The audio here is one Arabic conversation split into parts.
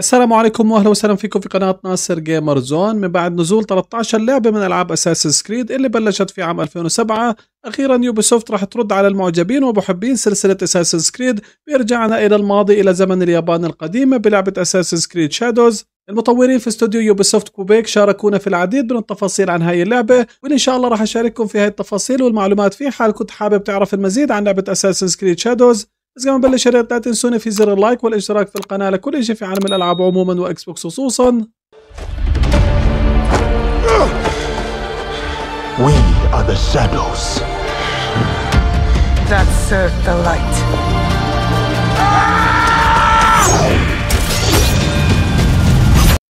السلام عليكم واهلا وسهلا فيكم في قناه ناصر جيمر زون من بعد نزول 13 لعبه من العاب اساس كريد اللي بلشت في عام 2007 اخيرا يوبيسوفت راح ترد على المعجبين ومحبين سلسله اساس كريد بيرجعنا الى الماضي الى زمن اليابان القديمه بلعبه اساس كريد شادوز المطورين في استوديو يوبيسوفت كوبيك شاركونا في العديد من التفاصيل عن هاي اللعبة وان شاء الله راح أشارككم في هاي التفاصيل والمعلومات في حال كنت حابب تعرف المزيد عن لعبة أساسن كريد شادوز بس قبل ما نبلش يا لا تنسونا في زر اللايك والاشتراك في القناه لكل شيء في عالم الالعاب عموما واكس بوكس خصوصا We are the shadows that serve the light.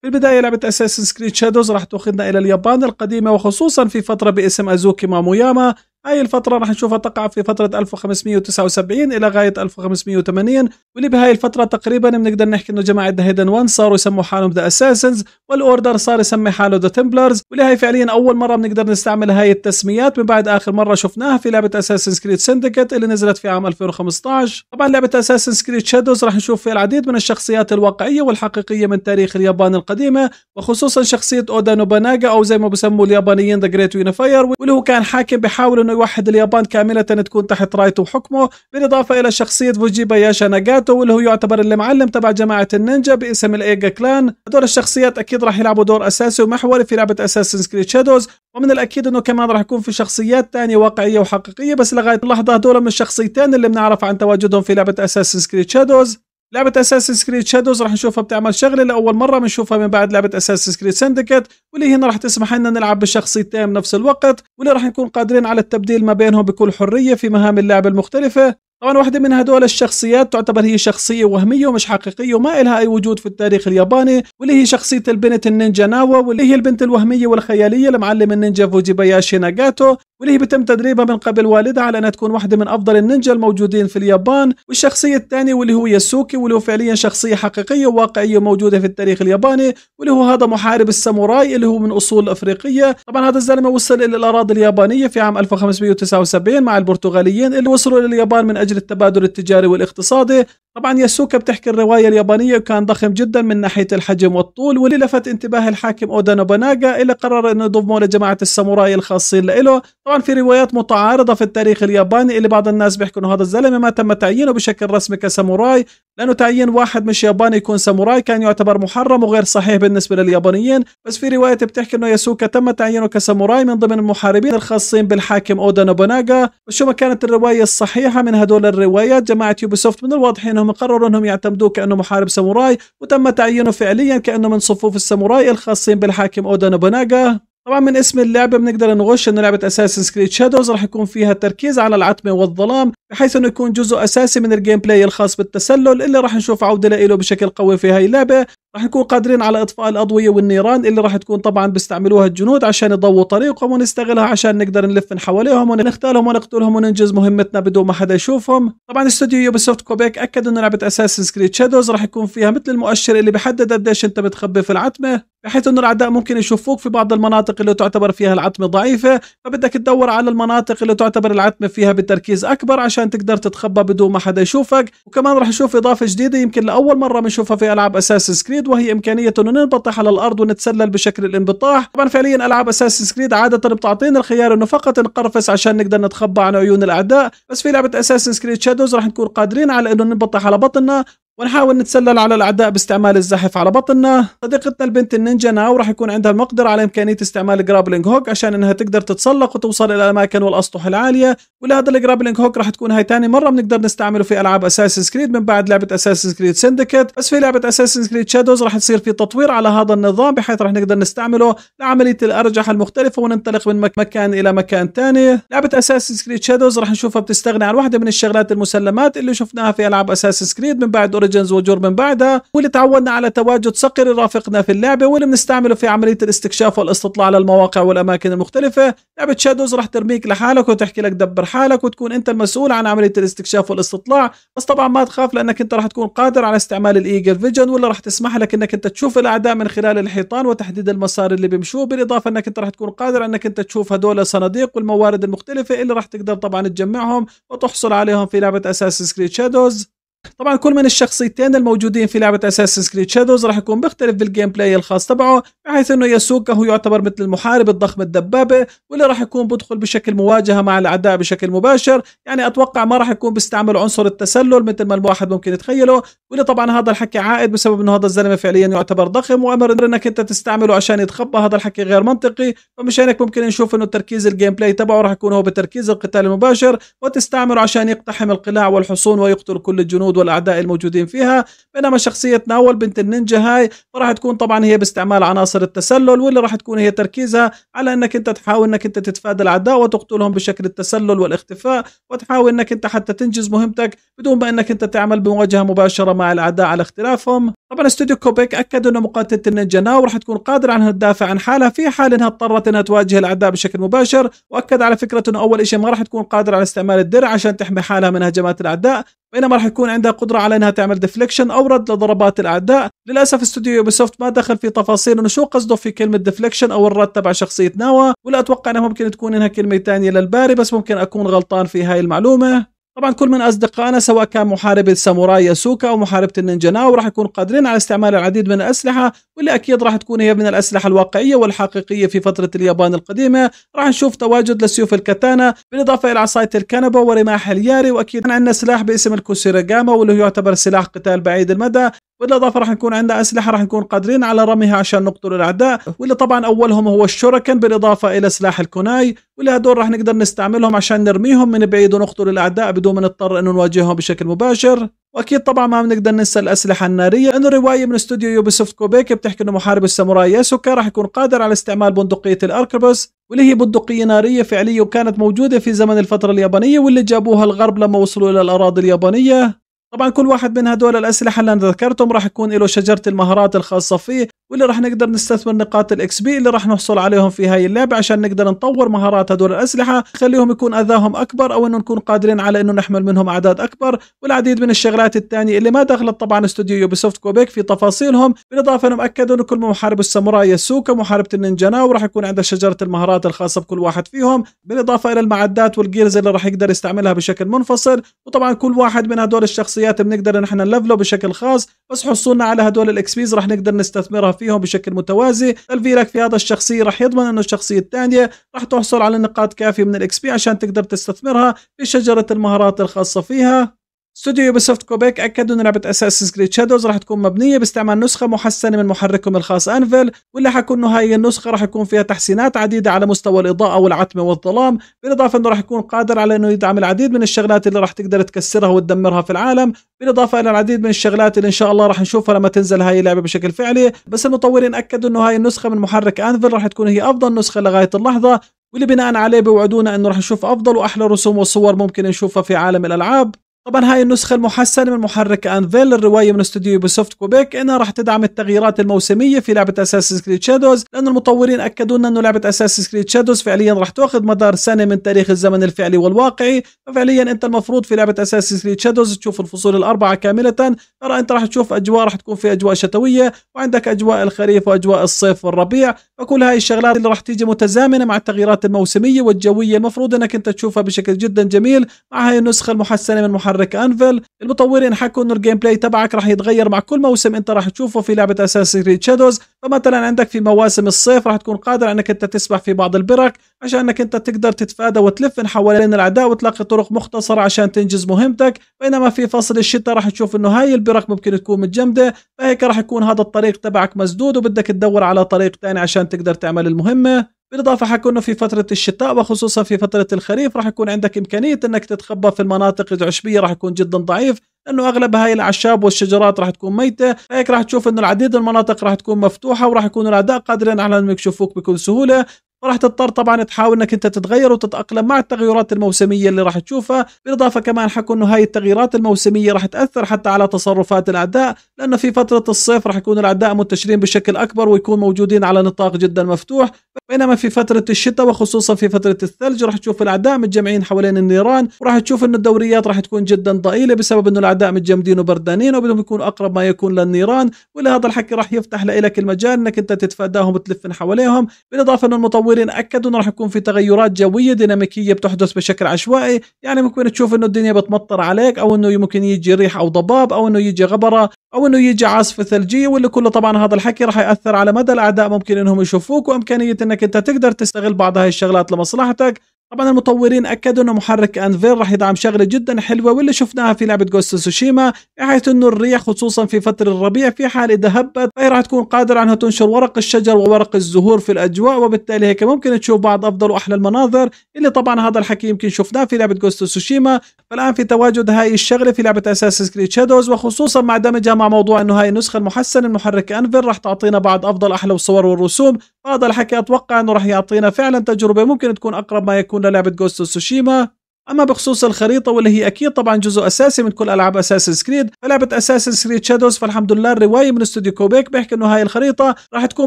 البداية لعبة اساسن كريد شادوز راح تاخذنا إلى اليابان القديمة وخصوصا في فترة باسم أزوكي ماموياما هاي الفترة راح نشوفها تقع في فترة 1579 إلى غاية 1580 واللي بهاي الفترة تقريبا بنقدر نحكي إنه جماعة ذا هيدن وان صاروا يسموا حالهم ذا أساسنز والأوردر صار يسمي حاله ذا تمبلرز واللي هاي فعليا أول مرة بنقدر نستعمل هاي التسميات من بعد آخر مرة شفناها في لعبة أساسنز كريد سندكت اللي نزلت في عام 2015 طبعا لعبة أساسنز كريد شادوز راح نشوف فيها العديد من الشخصيات الواقعية والحقيقية من تاريخ اليابان القديمة وخصوصا شخصية أودا نوباناغا أو زي ما بسموا اليابانيين ذا جريت يونيفاير واللي هو كان حاكم بحاول انه يوحد اليابان كامله تكون تحت رايته وحكمه بالاضافه الى شخصيه فوجيبا ياشا ناجاتو واللي هو يعتبر المعلم تبع جماعه النينجا باسم الايجا كلان هدول الشخصيات اكيد راح يلعبوا دور اساسي ومحوري في لعبه اساسن كريد شادوز ومن الاكيد انه كمان راح يكون في شخصيات تانية واقعيه وحقيقيه بس لغايه اللحظه هدول من الشخصيتين اللي بنعرف عن تواجدهم في لعبه اساسن كريد شادوز لعبه اساس سكريت شادوز راح نشوفها بتعمل شغله لاول مره بنشوفها من بعد لعبه اساس سكريت سندكت واللي هنا راح تسمح لنا نلعب بشخصيتين بنفس الوقت واللي راح نكون قادرين على التبديل ما بينهم بكل حريه في مهام اللعبه المختلفه طبعا واحدة من هدول الشخصيات تعتبر هي شخصية وهمية ومش حقيقية وما إلها أي وجود في التاريخ الياباني واللي هي شخصية البنت النينجا ناوا واللي هي البنت الوهمية والخيالية لمعلم النينجا فوجيباياشي ناغاتو واللي هي بتم تدريبها من قبل والدها على انها تكون واحده من افضل النينجا الموجودين في اليابان والشخصيه الثانيه واللي هو ياسوكي واللي هو فعليا شخصيه حقيقيه وواقعيه موجوده في التاريخ الياباني واللي هو هذا محارب الساموراي اللي هو من اصول افريقيه طبعا هذا الزلمه وصل الى الاراضي اليابانيه في عام 1579 مع البرتغاليين اللي وصلوا الى اليابان من اجل التبادل التجاري والاقتصادي طبعا ياسوكا بتحكي الرواية اليابانية وكان ضخم جدا من ناحية الحجم والطول واللي لفت انتباه الحاكم اودا نوبوناغا اللي قرر انه يضمه لجماعة الساموراي الخاصين له طبعا في روايات متعارضة في التاريخ الياباني اللي بعض الناس بيحكوا انه هذا الزلمة ما تم تعيينه بشكل رسمي كساموراي لانه تعيين واحد مش ياباني يكون ساموراي كان يعتبر محرم وغير صحيح بالنسبه لليابانيين بس في روايه بتحكي انه ياسوكا تم تعيينه كساموراي من ضمن المحاربين الخاصين بالحاكم اودا نوبوناغا وشو ما كانت الروايه الصحيحه من هدول الروايات جماعه يوبيسوفت من الواضح انهم قرروا انهم يعتمدوه كانه محارب ساموراي وتم تعيينه فعليا كانه من صفوف الساموراي الخاصين بالحاكم اودا نوبوناغا طبعا من اسم اللعبه بنقدر نغش انه لعبه اساسن كريد شادوز راح يكون فيها تركيز على العتمه والظلام بحيث انه يكون جزء اساسي من الجيم بلاي الخاص بالتسلل اللي راح نشوف عوده له بشكل قوي في هاي اللعبه راح نكون قادرين على اطفاء الاضويه والنيران اللي راح تكون طبعا بيستعملوها الجنود عشان يضووا طريقهم ونستغلها عشان نقدر نلف من حواليهم ونختالهم ونقتلهم وننجز مهمتنا بدون ما حدا يشوفهم طبعا استوديو يوبيسوفت كوبيك اكد انه لعبه اساسن كريد شادوز راح يكون فيها مثل المؤشر اللي بحدد قديش انت بتخبي في العتمه بحيث انه الاعداء ممكن يشوفوك في بعض المناطق اللي تعتبر فيها العتمه ضعيفه فبدك تدور على المناطق اللي تعتبر العتمه فيها بتركيز اكبر عشان تقدر تتخبى بدون ما حدا يشوفك وكمان راح نشوف اضافه جديده يمكن لاول مره بنشوفها في العاب اساس كريد وهي امكانيه انه ننبطح على الارض ونتسلل بشكل الانبطاح طبعا فعليا العاب اساس كريد عاده بتعطينا الخيار انه فقط نقرفس عشان نقدر نتخبى عن عيون الاعداء بس في لعبه اساس كريد شادوز راح نكون قادرين على انه ننبطح على بطننا ونحاول نتسلل على الاعداء باستعمال الزحف على بطننا صديقتنا البنت النينجا ناو راح يكون عندها المقدرة على امكانية استعمال جرابلينج هوك عشان انها تقدر تتسلق وتوصل الى الاماكن والاسطح العالية ولهذا الجرابلينج هوك راح تكون هاي ثاني مرة بنقدر نستعمله في العاب اساسن كريد من بعد لعبة اساسن كريد سندكت بس في لعبة اساسن كريد شادوز راح تصير في تطوير على هذا النظام بحيث راح نقدر نستعمله لعملية الارجحة المختلفة وننطلق من مكان الى مكان ثاني لعبة اساسن كريد شادوز راح نشوفها بتستغني عن واحدة من الشغلات المسلمات اللي شفناها في العاب اساسن كريد من بعد ليجندز وجور من بعدها واللي تعودنا على تواجد صقر يرافقنا في اللعبه واللي بنستعمله في عمليه الاستكشاف والاستطلاع للمواقع والاماكن المختلفه لعبه شادوز راح ترميك لحالك وتحكي لك دبر حالك وتكون انت المسؤول عن عمليه الاستكشاف والاستطلاع بس طبعا ما تخاف لانك انت راح تكون قادر على استعمال الايجل فيجن واللي راح تسمح لك انك انت تشوف الاعداء من خلال الحيطان وتحديد المسار اللي بيمشوه بالاضافه انك انت راح تكون قادر انك انت تشوف هدول الصناديق والموارد المختلفه اللي راح تقدر طبعا تجمعهم وتحصل عليهم في لعبه اساس سكريت شادوز طبعا كل من الشخصيتين الموجودين في لعبه اساسن كريد شادوز راح يكون بيختلف بالجيم بلاي الخاص تبعه بحيث انه ياسوكا هو يعتبر مثل المحارب الضخم الدبابه واللي راح يكون بدخل بشكل مواجهه مع الاعداء بشكل مباشر يعني اتوقع ما راح يكون بيستعمل عنصر التسلل مثل ما الواحد ممكن يتخيله واللي طبعا هذا الحكي عائد بسبب انه هذا الزلمه فعليا يعتبر ضخم وامر انك انت تستعمله عشان يتخبى هذا الحكي غير منطقي فمش هيك ممكن نشوف انه تركيز الجيم بلاي تبعه راح يكون هو بتركيز القتال المباشر وتستعمله عشان يقتحم القلاع والحصون ويقتل كل الجنود والاعداء الموجودين فيها بينما شخصيه ناول بنت النينجا هاي راح تكون طبعا هي باستعمال عناصر التسلل واللي راح تكون هي تركيزها على انك انت تحاول انك انت تتفادى الاعداء وتقتلهم بشكل التسلل والاختفاء وتحاول انك انت حتى تنجز مهمتك بدون ما انك انت تعمل بمواجهه مباشره مع الاعداء على اختلافهم طبعا استوديو كوبيك اكد انه مقاتله النينجا ناو راح تكون قادره انها تدافع عن حالها في حال انها اضطرت انها تواجه الاعداء بشكل مباشر واكد على فكره انه اول شيء ما راح تكون قادره على استعمال الدرع عشان تحمي حالها من هجمات الاعداء بينما راح يكون عندها قدره على انها تعمل ديفليكشن او رد لضربات الاعداء للاسف استوديو يوبيسوفت ما دخل في تفاصيل انه شو قصده في كلمه ديفليكشن او الرد تبع شخصيه ناوا ولا اتوقع انها ممكن تكون انها كلمه ثانيه للباري بس ممكن اكون غلطان في هاي المعلومه طبعا كل من اصدقائنا سواء كان محارب الساموراي ياسوكا او محاربه النينجا ناو راح يكون قادرين على استعمال العديد من الاسلحه واللي اكيد راح تكون هي من الاسلحه الواقعيه والحقيقيه في فتره اليابان القديمه راح نشوف تواجد لسيوف الكتانا بالاضافه الى عصايه الكنبه ورماح الياري واكيد عندنا سلاح باسم الكوسيراجاما واللي هو يعتبر سلاح قتال بعيد المدى بالاضافه راح نكون عندنا اسلحه راح نكون قادرين على رميها عشان نقتل الاعداء واللي طبعا اولهم هو الشركن بالاضافه الى سلاح الكوناي واللي هدول راح نقدر نستعملهم عشان نرميهم من بعيد ونقتل الاعداء بدون ما نضطر انه نواجههم بشكل مباشر واكيد طبعا ما بنقدر ننسى الاسلحه الناريه انه روايه من استوديو يوبيسوفت كوبيك بتحكي انه محارب الساموراي ياسوكا راح يكون قادر على استعمال بندقيه الاركبوس واللي هي بندقيه ناريه فعليه وكانت موجوده في زمن الفتره اليابانيه واللي جابوها الغرب لما وصلوا الى الاراضي اليابانيه طبعا كل واحد من هدول الأسلحة اللي أنا ذكرتهم راح يكون له شجرة المهارات الخاصة فيه واللي راح نقدر نستثمر نقاط الاكس بي اللي راح نحصل عليهم في هاي اللعبه عشان نقدر نطور مهارات هدول الاسلحه خليهم يكون اذاهم اكبر او انه نكون قادرين على انه نحمل منهم اعداد اكبر والعديد من الشغلات الثانيه اللي ما دخلت طبعا استوديو يوبيسوفت كوبيك في تفاصيلهم بالاضافه انهم اكدوا انه كل محارب الساموراي يسوكا محاربه النينجا ناو راح يكون عنده شجره المهارات الخاصه بكل واحد فيهم بالاضافه الى المعدات والجيرز اللي راح يقدر يستعملها بشكل منفصل وطبعا كل واحد من هدول الشخصيات بنقدر نحن نلفله بشكل خاص بس حصولنا على هدول الاكس بيز راح نقدر نستثمرها فيهم بشكل متوازي تلفيلك في هذا الشخصيه راح يضمن انه الشخصيه الثانيه راح تحصل على نقاط كافيه من الاكس بي عشان تقدر تستثمرها في شجره المهارات الخاصه فيها استوديو يوبيسوفت كوبيك اكدوا ان لعبه اساسن كريد شادوز راح تكون مبنيه باستعمال نسخه محسنه من محركهم الخاص انفل واللي حكوا انه هاي النسخه راح يكون فيها تحسينات عديده على مستوى الاضاءه والعتمه والظلام بالاضافه انه راح يكون قادر على انه يدعم العديد من الشغلات اللي راح تقدر تكسرها وتدمرها في العالم بالاضافه الى العديد من الشغلات اللي ان شاء الله راح نشوفها لما تنزل هاي اللعبه بشكل فعلي بس المطورين اكدوا انه هاي النسخه من محرك انفل راح تكون هي افضل نسخه لغايه اللحظه واللي بناء عليه بيوعدونا انه راح نشوف افضل واحلى رسوم وصور ممكن نشوفها في عالم الالعاب طبعا هاي النسخة المحسنة من محرك أنفيل الرواية من استوديو يوبيسوفت كوبيك إنها راح تدعم التغييرات الموسمية في لعبة أساس كريد شادوز لأن المطورين أكدوا لنا إنه لعبة أساس كريد شادوز فعليا راح تاخذ مدار سنة من تاريخ الزمن الفعلي والواقعي ففعليا أنت المفروض في لعبة أساس كريد شادوز تشوف الفصول الأربعة كاملة ترى أنت راح تشوف أجواء راح تكون في أجواء شتوية وعندك أجواء الخريف وأجواء الصيف والربيع فكل هاي الشغلات اللي راح تيجي متزامنة مع التغييرات الموسمية والجوية المفروض أنك أنت تشوفها بشكل جدا جميل مع هاي النسخة المحسنة من محرك ريك انفيل المطورين حكوا انه الجيم بلاي تبعك راح يتغير مع كل موسم انت راح تشوفه في لعبه اساس كريد شادوز فمثلا عندك في مواسم الصيف راح تكون قادر انك انت تسبح في بعض البرك عشان انك انت تقدر تتفادى وتلف حوالين الاعداء وتلاقي طرق مختصره عشان تنجز مهمتك بينما في فصل الشتاء راح تشوف انه هاي البرك ممكن تكون متجمده فهيك راح يكون هذا الطريق تبعك مسدود وبدك تدور على طريق ثاني عشان تقدر تعمل المهمه بالإضافة انه في فترة الشتاء وخصوصا في فترة الخريف راح يكون عندك إمكانية أنك تتخبى في المناطق العشبية راح يكون جدا ضعيف لأنه أغلب هاي الأعشاب والشجرات راح تكون ميتة هيك راح تشوف أنه العديد من المناطق راح تكون مفتوحة وراح يكون الأعداء قادرين على أنهم يكشفوك بكل سهولة فراح تضطر طبعا تحاول انك انت تتغير وتتاقلم مع التغيرات الموسميه اللي راح تشوفها بالاضافه كمان حكوا انه هاي التغييرات الموسميه راح تاثر حتى على تصرفات الاعداء لانه في فتره الصيف راح يكون الاعداء منتشرين بشكل اكبر ويكون موجودين على نطاق جدا مفتوح بينما في فتره الشتاء وخصوصا في فتره الثلج راح تشوف الاعداء متجمعين حوالين النيران وراح تشوف انه الدوريات راح تكون جدا ضئيله بسبب انه الاعداء متجمدين وبردانين وبدهم يكونوا اقرب ما يكون للنيران ولهذا الحكي راح يفتح لك المجال انك انت تتفاداهم وتلف حواليهم بالاضافه انه المطور المطورين اكدوا انه راح يكون في تغيرات جويه ديناميكيه بتحدث بشكل عشوائي يعني ممكن تشوف انه الدنيا بتمطر عليك او انه ممكن يجي ريح او ضباب او انه يجي غبره او انه يجي عاصفه ثلجيه واللي كله طبعا هذا الحكي راح ياثر على مدى الاعداء ممكن انهم يشوفوك وامكانيه انك انت تقدر تستغل بعض هاي الشغلات لمصلحتك طبعا المطورين اكدوا ان محرك انفير راح يدعم شغله جدا حلوه واللي شفناها في لعبه جوست سوشيما بحيث انه الريح خصوصا في فتره الربيع في حال اذا هبت فهي راح تكون قادره انها تنشر ورق الشجر وورق الزهور في الاجواء وبالتالي هيك ممكن تشوف بعض افضل واحلى المناظر اللي طبعا هذا الحكي يمكن شفناه في لعبه جوست سوشيما فالان في تواجد هاي الشغله في لعبه اساس سكريت شادوز وخصوصا مع دمجها مع موضوع انه هاي النسخه المحسنه من محرك راح تعطينا بعض افضل احلى الصور والرسوم فهذا الحكي اتوقع انه راح يعطينا فعلا تجربه ممكن تكون اقرب ما يكون يكون للعبه جوست سوشيما اما بخصوص الخريطه واللي هي اكيد طبعا جزء اساسي من كل العاب اساسن كريد فلعبه اساسن سكريد شادوز فالحمد لله الروايه من استوديو كوبيك بيحكي انه هاي الخريطه راح تكون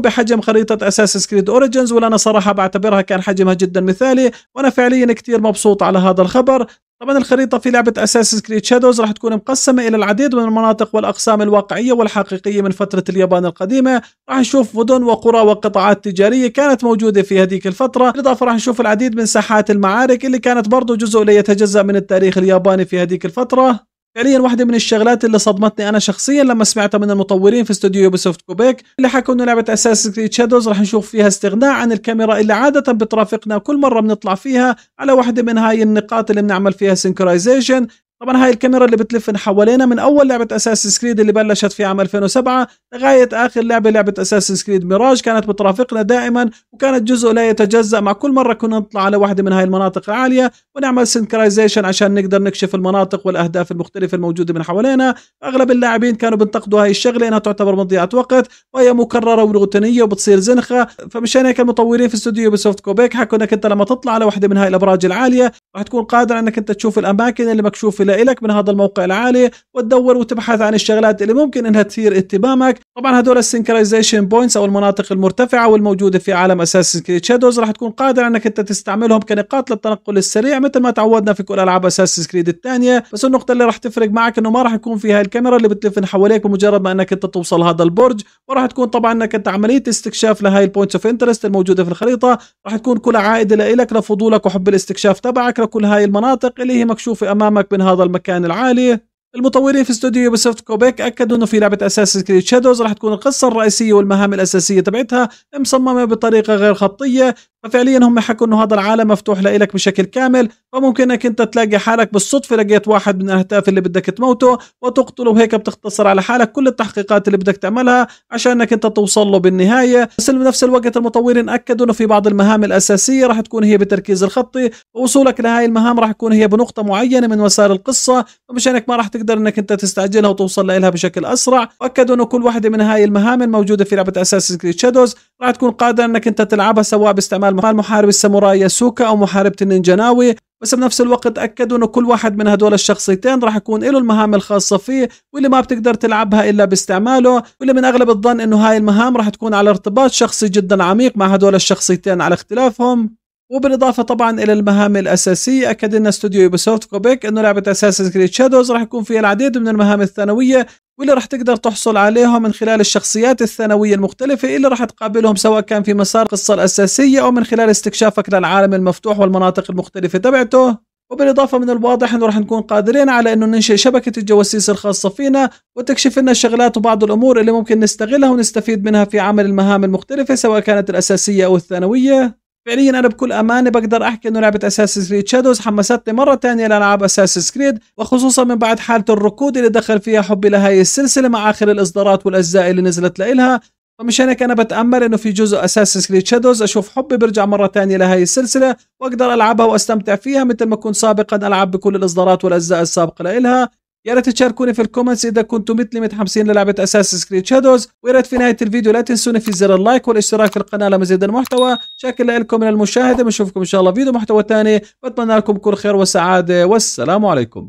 بحجم خريطه اساسن كريد اوريجنز ولا انا صراحه بعتبرها كان حجمها جدا مثالي وانا فعليا كثير مبسوط على هذا الخبر طبعا الخريطة في لعبة اساس كريد شادوز راح تكون مقسمة إلى العديد من المناطق والأقسام الواقعية والحقيقية من فترة اليابان القديمة راح نشوف مدن وقرى وقطاعات تجارية كانت موجودة في هذيك الفترة بالإضافة راح نشوف العديد من ساحات المعارك اللي كانت برضو جزء لا يتجزأ من التاريخ الياباني في هذيك الفترة فعليا واحدة من الشغلات اللي صدمتني انا شخصيا لما سمعتها من المطورين في استوديو يوبيسوفت كوبيك اللي حكوا انه لعبة اساس كريد شادوز رح نشوف فيها استغناء عن الكاميرا اللي عادة بترافقنا كل مرة بنطلع فيها على واحدة من هاي النقاط اللي بنعمل فيها سينكرايزيشن طبعا هاي الكاميرا اللي بتلف حوالينا من اول لعبه اساس كريد اللي بلشت في عام 2007 لغايه اخر لعبه لعبه اساس كريد ميراج كانت بترافقنا دائما وكانت جزء لا يتجزا مع كل مره كنا نطلع على واحده من هاي المناطق العاليه ونعمل سنكرايزيشن عشان نقدر نكشف المناطق والاهداف المختلفه الموجوده من حوالينا اغلب اللاعبين كانوا بينتقدوا هاي الشغله انها تعتبر مضيعه وقت وهي مكرره وروتينيه وبتصير زنخه فمشان هيك المطورين في استوديو بسوفت كوبيك حكوا انك انت لما تطلع على واحده من هاي الابراج العاليه راح تكون قادر انك انت تشوف الاماكن اللي مكشوفه لك من هذا الموقع العالي وتدور وتبحث عن الشغلات اللي ممكن انها تثير اهتمامك طبعا هدول السنكرايزيشن بوينتس او المناطق المرتفعه والموجوده في عالم اساس كريد شادوز راح تكون قادر انك انت تستعملهم كنقاط للتنقل السريع مثل ما تعودنا في كل العاب اساس كريد الثانيه بس النقطه اللي راح تفرق معك انه ما راح يكون فيها الكاميرا اللي بتلفن حواليك بمجرد ما انك انت توصل هذا البرج وراح تكون طبعا انك انت عمليه استكشاف لهي البوينتس اوف انترست الموجوده في الخريطه راح تكون كلها عائده لك لفضولك وحب الاستكشاف تبعك لكل هاي المناطق اللي هي مكشوفه امامك من هذا المكان العالي المطورين في استوديو يوبيسوفت كوبيك اكدوا انه في لعبه اساس كريد شادوز راح تكون القصه الرئيسيه والمهام الاساسيه تبعتها مصممه بطريقه غير خطيه ففعليا هم حكوا انه هذا العالم مفتوح لإلك بشكل كامل فممكن انك انت تلاقي حالك بالصدفه لقيت واحد من الاهداف اللي بدك تموته وتقتله وهيك بتختصر على حالك كل التحقيقات اللي بدك تعملها عشان انك انت توصل له بالنهايه بس بنفس الوقت المطورين اكدوا انه في بعض المهام الاساسيه راح تكون هي بالتركيز الخطي ووصولك لهي المهام راح يكون هي بنقطه معينه من مسار القصه فمشانك ما راح تقدر انك انت تستعجلها وتوصل لها بشكل اسرع واكدوا انه كل واحده من هاي المهام الموجوده في لعبه اساس كريد شادوز راح تكون قادر انك انت تلعبها سواء باستعمال محارب الساموراي ياسوكا او محاربه النينجا ناوي بس بنفس الوقت اكدوا انه كل واحد من هدول الشخصيتين راح يكون له المهام الخاصه فيه واللي ما بتقدر تلعبها الا باستعماله واللي من اغلب الظن انه هاي المهام راح تكون على ارتباط شخصي جدا عميق مع هدول الشخصيتين على اختلافهم وبالاضافه طبعا الى المهام الاساسيه اكد لنا استوديو يوبيسوفت كوبيك انه لعبه اساسن كريد شادوز راح يكون فيها العديد من المهام الثانويه واللي راح تقدر تحصل عليها من خلال الشخصيات الثانويه المختلفه اللي راح تقابلهم سواء كان في مسار القصه الاساسيه او من خلال استكشافك للعالم المفتوح والمناطق المختلفه تبعته وبالإضافة من الواضح أنه راح نكون قادرين على أنه ننشئ شبكة الجواسيس الخاصة فينا وتكشف لنا الشغلات وبعض الأمور اللي ممكن نستغلها ونستفيد منها في عمل المهام المختلفة سواء كانت الأساسية أو الثانوية فعليا انا بكل امانه بقدر احكي انه لعبه اساس كريد شادوز حمستني مره ثانيه لالعاب اساس كريد وخصوصا من بعد حاله الركود اللي دخل فيها حبي لهي السلسله مع اخر الاصدارات والاجزاء اللي نزلت لها فمش هيك انا بتامل انه في جزء اساس كريد شادوز اشوف حبي برجع مره ثانيه لهي السلسله واقدر العبها واستمتع فيها مثل ما كنت سابقا العب بكل الاصدارات والاجزاء السابقه لها يا ريت تشاركوني في الكومنتس اذا كنتم مثلي متحمسين للعبه اساس سكريت شادوز ويا ريت في نهايه الفيديو لا تنسوني في زر اللايك والاشتراك في القناه لمزيد المحتوى شكرا لكم المشاهده بنشوفكم ان شاء الله فيديو محتوى ثاني بتمنى لكم كل خير وسعاده والسلام عليكم